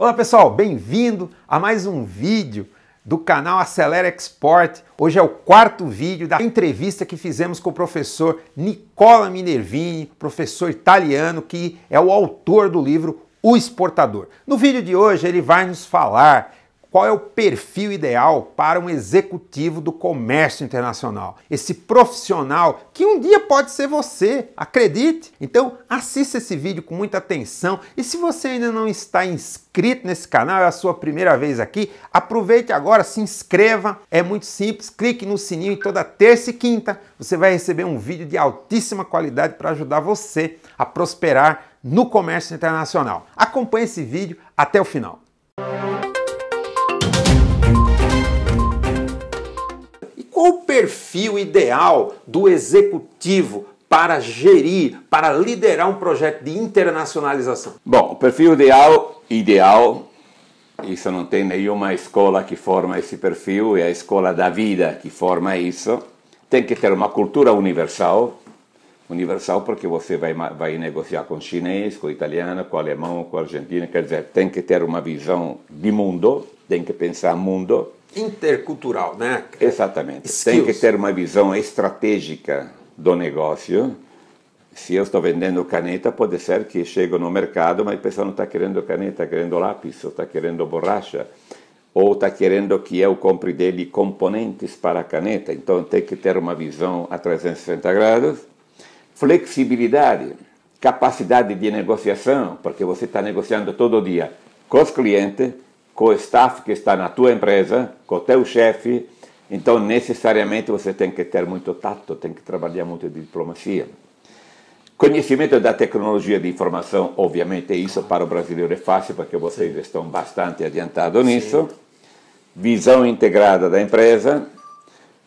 Olá pessoal, bem-vindo a mais um vídeo do canal Acelera Export. Hoje é o quarto vídeo da entrevista que fizemos com o professor Nicola Minervini, professor italiano que é o autor do livro O Exportador. No vídeo de hoje ele vai nos falar qual é o perfil ideal para um executivo do comércio internacional? Esse profissional que um dia pode ser você, acredite. Então, assista esse vídeo com muita atenção e se você ainda não está inscrito nesse canal, é a sua primeira vez aqui, aproveite agora, se inscreva. É muito simples, clique no sininho e toda terça e quinta você vai receber um vídeo de altíssima qualidade para ajudar você a prosperar no comércio internacional. Acompanhe esse vídeo até o final. perfil ideal do executivo para gerir, para liderar um projeto de internacionalização? Bom, o perfil ideal, ideal, isso não tem nenhuma escola que forma esse perfil, é a escola da vida que forma isso. Tem que ter uma cultura universal, universal porque você vai, vai negociar com chinês, com italiano, com alemão, com argentino, quer dizer, tem que ter uma visão de mundo, tem que pensar mundo, intercultural, né? Exatamente. Skills. Tem que ter uma visão estratégica do negócio. Se eu estou vendendo caneta, pode ser que chego no mercado, mas a pessoa não está querendo caneta, está querendo lápis, ou está querendo borracha, ou está querendo que eu compre dele componentes para a caneta. Então tem que ter uma visão a 360 graus. Flexibilidade, capacidade de negociação, porque você está negociando todo dia com os clientes, com o staff que está na tua empresa, com o teu chefe, então necessariamente você tem que ter muito tato, tem que trabalhar muito de diplomacia. Conhecimento da tecnologia de informação, obviamente isso para o brasileiro é fácil, porque vocês Sim. estão bastante adiantados nisso. Sim. Visão integrada da empresa,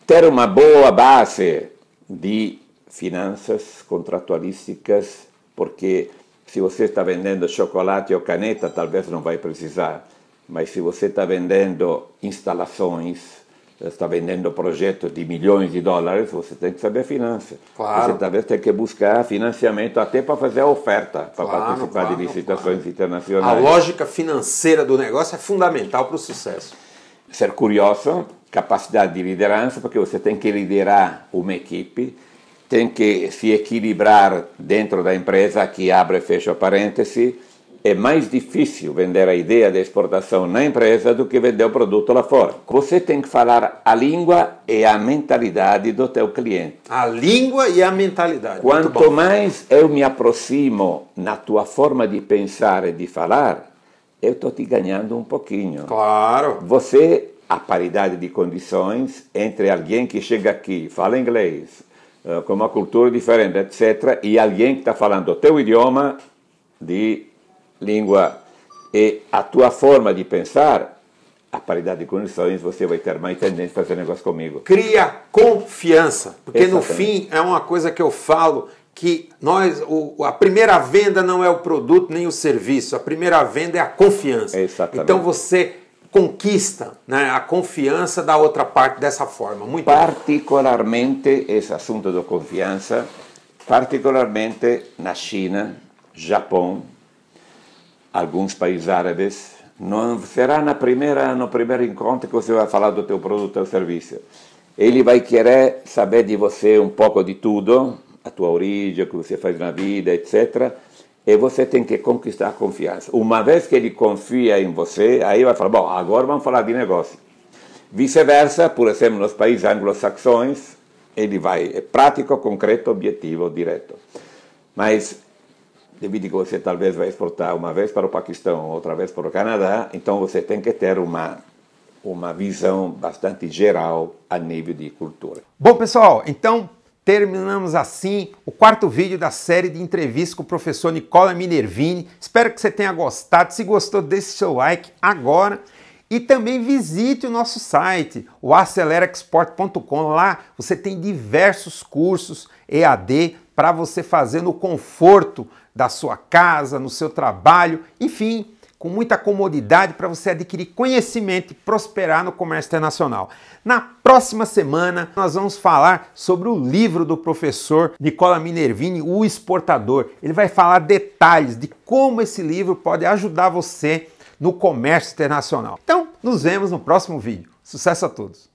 ter uma boa base de finanças contratualísticas, porque se você está vendendo chocolate ou caneta, talvez não vai precisar mas se você está vendendo instalações, está eh, vendendo projetos de milhões de dólares, você tem que saber finanças. Claro. Você talvez tenha que buscar financiamento até para fazer a oferta, para claro, participar claro, de licitações internacionais. A lógica financeira do negócio é fundamental para o sucesso. Ser curioso, capacidade de liderança, porque você tem que liderar uma equipe, tem que se equilibrar dentro da empresa, que abre e fecha parênteses é mais difícil vender a ideia de exportação na empresa do que vender o produto lá fora. Você tem que falar a língua e a mentalidade do teu cliente. A língua e a mentalidade. Quanto mais eu me aproximo na tua forma de pensar e de falar, eu estou te ganhando um pouquinho. Claro. Você, a paridade de condições entre alguém que chega aqui, fala inglês, eh, com uma cultura diferente, etc., e alguém que está falando o teu idioma de língua e a tua forma de pensar, a paridade de condições, você vai ter mais tendência a fazer negócio comigo. Cria confiança, porque Exatamente. no fim é uma coisa que eu falo que nós o, a primeira venda não é o produto nem o serviço, a primeira venda é a confiança. Exatamente. Então você conquista né, a confiança da outra parte dessa forma. Muito particularmente bem. esse assunto da confiança, particularmente na China, Japão, alguns países árabes, não será na primeira, no primeiro encontro que você vai falar do teu produto ou serviço. Ele vai querer saber de você um pouco de tudo, a tua origem, o que você faz na vida, etc. E você tem que conquistar a confiança. Uma vez que ele confia em você, aí vai falar: bom, agora vamos falar de negócio. Vice-versa, por exemplo, nos países anglo-saxões, ele vai, é prático, concreto, objetivo, direto. Mas devido que você talvez vai exportar uma vez para o Paquistão, outra vez para o Canadá, então você tem que ter uma uma visão bastante geral a nível de cultura. Bom, pessoal, então terminamos assim o quarto vídeo da série de entrevistas com o professor Nicola Minervini. Espero que você tenha gostado. Se gostou, deixe seu like agora. E também visite o nosso site, o acelerexport.com. Lá você tem diversos cursos EAD para você fazer no conforto da sua casa, no seu trabalho, enfim, com muita comodidade para você adquirir conhecimento e prosperar no comércio internacional. Na próxima semana, nós vamos falar sobre o livro do professor Nicola Minervini, O Exportador. Ele vai falar detalhes de como esse livro pode ajudar você no comércio internacional. Então, nos vemos no próximo vídeo. Sucesso a todos!